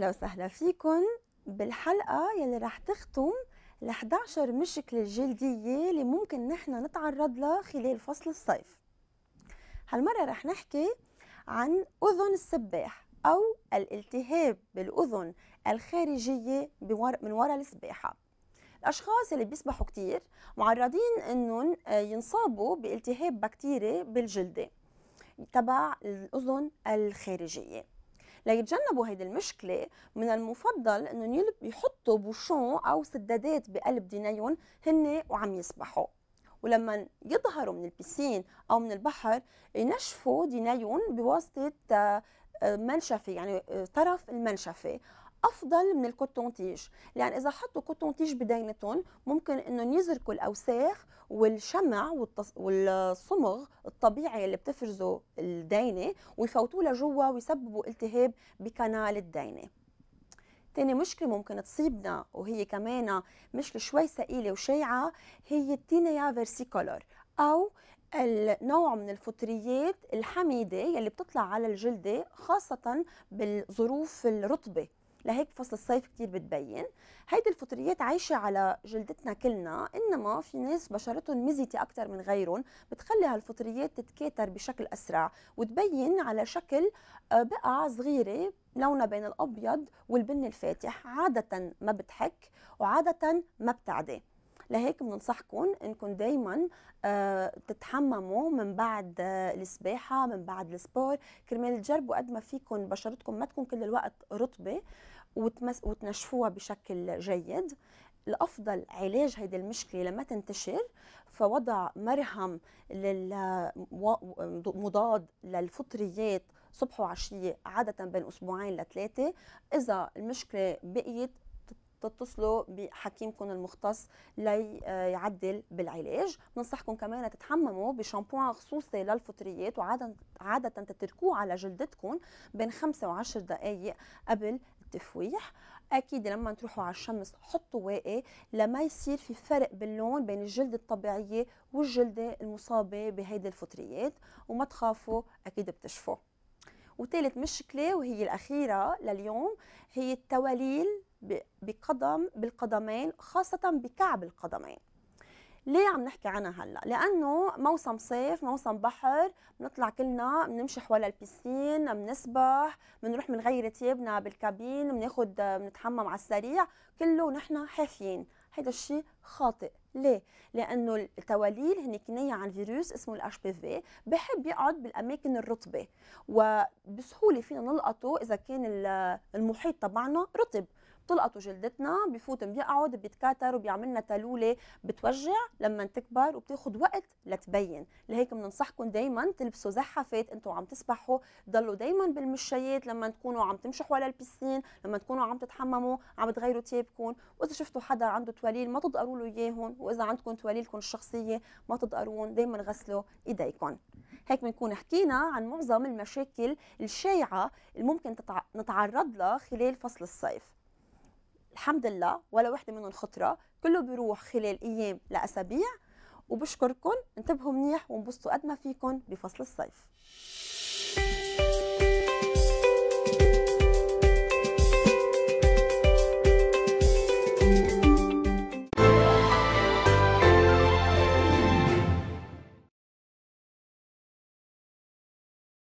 أهلا وسهلا فيكم بالحلقة يلي رح تختم ال 11 مشكلة جلدية اللي ممكن نحن نتعرض لها خلال فصل الصيف هالمرة رح نحكي عن أذن السباح أو الالتهاب بالأذن الخارجية من وراء السباحة الأشخاص اللي بيسبحوا كتير معرضين أنهم ينصابوا بالتهاب بكتيري بالجلدة تبع الأذن الخارجية ليتجنبوا هيدي المشكله من المفضل انهم يحطوا بوشون او سدادات بقلب دينيون هن وعم يسبحوا ولما يظهروا من البسين او من البحر ينشفوا دينيون بواسطه آه، منشفه يعني آه، طرف المنشفه افضل من الكوتون تيج لان اذا حطوا كوتون تيج بدينتهم ممكن انهم يزركوا الاوساخ والشمع والتص... والصمغ الطبيعي اللي بتفرزه الدينه ويفوتوا لجوا ويسببوا التهاب بكنال الدينه تاني مشكلة ممكن تصيبنا وهي كمان مشكلة شوي ثقيلة وشائعة هي التينيا فيرسيكولر أو النوع من الفطريات الحميدة يلي بتطلع على الجلدة خاصة بالظروف الرطبة لهيك فصل الصيف كتير بتبين هيدي الفطريات عايشة على جلدتنا كلنا إنما في ناس بشرتهم مزيتة أكتر من غيرهم بتخلي هالفطريات تتكاثر بشكل أسرع وتبين على شكل آه، بقع صغيرة لونها بين الأبيض والبني الفاتح عادة ما بتحك وعادة ما بتعدي لهيك بننصحكم انكم دايما آه، تتحمموا من بعد آه، السباحه من بعد السبور كرمال تجربوا قد ما فيكم بشرتكم ما تكون كل الوقت رطبه وتنشفوها بشكل جيد الافضل علاج هيدي المشكله لما تنتشر فوضع مرهم مضاد للفطريات صبح وعشيه عاده بين اسبوعين لثلاثه اذا المشكله بقيت تتصلوا بحكيمكم المختص ليعدل بالعلاج بنصحكم كمان تتحمموا بشامبوان خصوصي للفطريات وعادة عادة تتركوه على جلدتكم بين 5 و 10 دقائق قبل التفويح اكيد لما تروحوا على الشمس حطوا واقي لما يصير في فرق باللون بين الجلد الطبيعيه والجلده المصابه بهيدي الفطريات وما تخافوا اكيد بتشفوا وثالث مشكله وهي الاخيره لليوم هي التواليل بقدم بالقدمين خاصه بكعب القدمين ليه عم نحكي عنها هلا؟ لأنه موسم صيف، موسم بحر، بنطلع كلنا بنمشي حول البسين، بنسبح، بنروح بنغير ثيابنا بالكابين، بناخذ بنتحمم على السريع، كله ونحن حافيين، هيدا الشيء خاطئ، ليه؟ لأنه التواليل هن كناية عن فيروس اسمه الاش بي في بحب يقعد بالأماكن الرطبة وبسهولة فينا نلقطه إذا كان المحيط تبعنا رطب بتلقطوا جلدتنا بفوت بيقعد بيتكاتر وبيعملنا تلوله بتوجع لما تكبر وبتاخذ وقت لتبين لهيك بننصحكم دائما تلبسوا زحافات انتم عم تسبحوا ضلوا دائما بالمشايات لما تكونوا عم تمشوا على البسين لما تكونوا عم تتحمموا عم تغيروا ثيابكم واذا شفتوا حدا عنده تواليل ما تضقروا له اياهم واذا عندكم تواليلكم الشخصيه ما تضقرون دائما غسلوا ايديكم هيك بنكون حكينا عن معظم المشاكل الشائعه اللي ممكن نتعرض لها خلال فصل الصيف الحمد لله ولا وحده منهم خطره كله بيروح خلال ايام لاسابيع وبشكركم انتبهوا منيح وانبسطوا قد ما فيكم بفصل الصيف